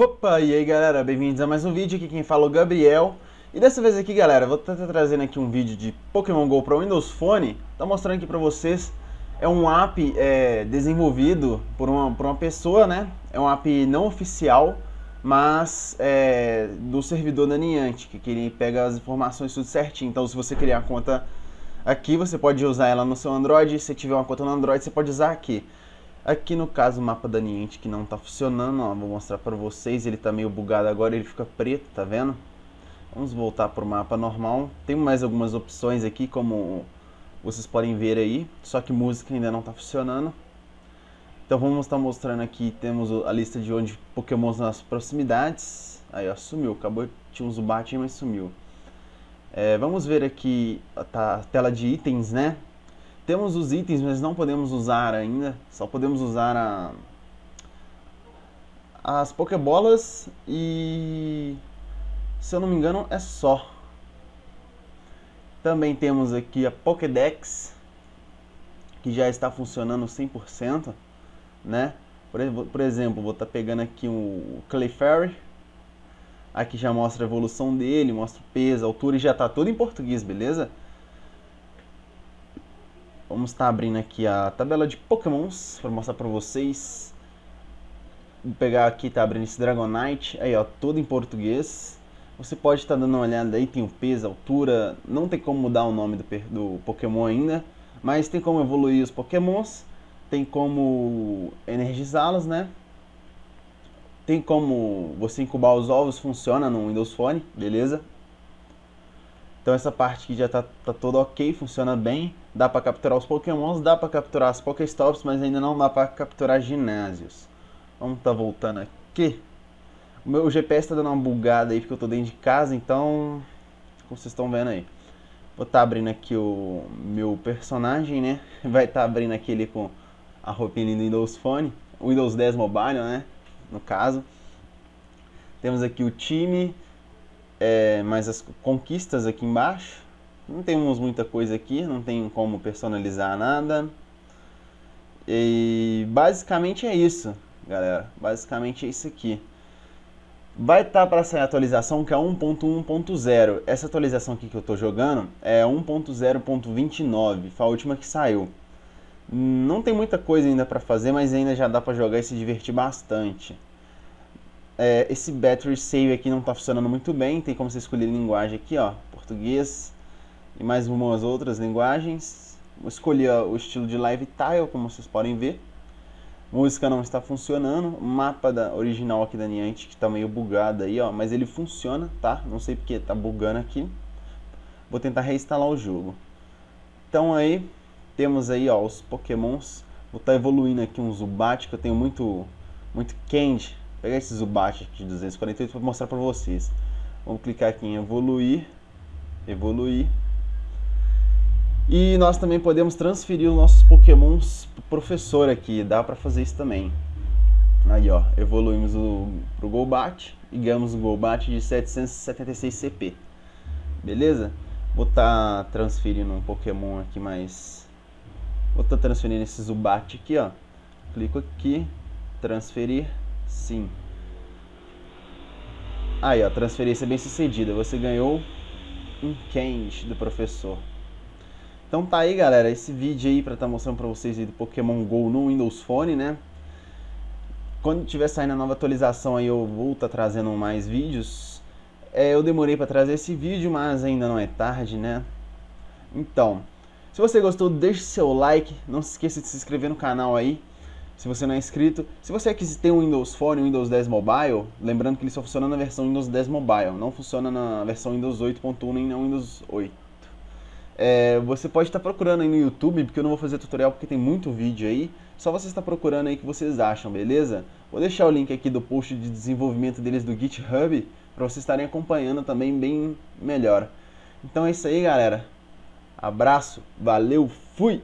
Opa, e aí galera, bem-vindos a mais um vídeo, aqui quem fala é o Gabriel E dessa vez aqui galera, vou estar trazendo aqui um vídeo de Pokémon GO para Windows Phone Tá mostrando aqui pra vocês, é um app é, desenvolvido por uma, por uma pessoa, né É um app não oficial, mas é, do servidor da Niantic Que ele pega as informações tudo certinho, então se você criar a conta aqui Você pode usar ela no seu Android, se tiver uma conta no Android você pode usar aqui Aqui no caso o mapa da Niente que não está funcionando, ó, vou mostrar para vocês, ele está meio bugado agora, ele fica preto, tá vendo? Vamos voltar para o mapa normal, tem mais algumas opções aqui como vocês podem ver aí, só que música ainda não está funcionando. Então vamos estar tá mostrando aqui, temos a lista de onde pokémons nas proximidades, aí ó, sumiu, acabou, tinha um Zubat mas sumiu. É, vamos ver aqui tá, a tela de itens, né? Temos os itens, mas não podemos usar ainda. Só podemos usar a... as Pokébolas e... Se eu não me engano, é só. Também temos aqui a Pokédex, que já está funcionando 100%, né? Por, exemplo, vou estar tá pegando aqui o Clefairy. Aqui já mostra a evolução dele, mostra o peso, a altura e já está tudo em português, beleza? Vamos estar tá abrindo aqui a tabela de pokémons para mostrar para vocês. Vou pegar aqui, tá abrindo esse Dragonite, aí ó, todo em português. Você pode estar tá dando uma olhada aí, tem o peso, a altura, não tem como mudar o nome do, do Pokémon ainda, mas tem como evoluir os Pokémons, tem como energizá-los, né? Tem como você incubar os ovos, funciona no Windows Phone, beleza? Então essa parte que já está tá toda ok, funciona bem, dá para capturar os pokémons, dá para capturar as pokéstops, mas ainda não dá para capturar ginásios. Vamos tá voltando aqui. O meu GPS está dando uma bugada aí porque eu estou dentro de casa, então como vocês estão vendo aí. Vou tá abrindo aqui o meu personagem, né? Vai tá abrindo aqui ele com a roupinha do Windows Phone, Windows 10 Mobile, né? No caso. Temos aqui o time, é, mas as conquistas aqui embaixo, não temos muita coisa aqui, não tem como personalizar nada. E basicamente é isso, galera. Basicamente é isso aqui. Vai estar tá para sair a atualização que é 1.1.0. Essa atualização aqui que eu estou jogando é 1.0.29, foi a última que saiu. Não tem muita coisa ainda para fazer, mas ainda já dá para jogar e se divertir bastante é, esse battery save aqui não está funcionando muito bem, tem como você escolher linguagem aqui, ó, português e mais umas outras linguagens. Vou escolher ó, o estilo de live tile, como vocês podem ver. Música não está funcionando, mapa da original aqui da Niantic que está meio bugado aí, ó, mas ele funciona, tá? Não sei porque está bugando aqui. Vou tentar reinstalar o jogo. Então aí temos aí ó, os Pokémons. Vou estar tá evoluindo aqui um Zubat que eu tenho muito muito Candy pegar esse Zubat de 248 para mostrar para vocês. Vamos clicar aqui em evoluir, evoluir. E nós também podemos transferir os nossos pokémons pro professor aqui, dá para fazer isso também. Aí ó, evoluímos o, pro Golbat e ganhamos um Golbat de 776 CP. Beleza? Vou estar tá transferindo um pokémon aqui mais... Vou estar tá transferindo esse Zubat aqui ó. Clico aqui, transferir. Sim. Aí, ó, transferência bem sucedida. Você ganhou um candy do professor. Então tá aí, galera, esse vídeo aí para estar tá mostrando para vocês aí do Pokémon GO no Windows Phone, né? Quando tiver saindo a nova atualização aí eu vou estar tá trazendo mais vídeos. É, eu demorei para trazer esse vídeo, mas ainda não é tarde, né? Então, se você gostou, deixe seu like, não se esqueça de se inscrever no canal aí se você não é inscrito. Se você tem um Windows Phone, um Windows 10 Mobile, lembrando que ele só funciona na versão Windows 10 Mobile, não funciona na versão Windows 8.1 nem na Windows 8. É, você pode estar procurando aí no YouTube, porque eu não vou fazer tutorial porque tem muito vídeo aí. Só você está procurando aí que vocês acham, beleza? Vou deixar o link aqui do post de desenvolvimento deles do GitHub para vocês estarem acompanhando também bem melhor. Então é isso aí, galera. Abraço, valeu, fui!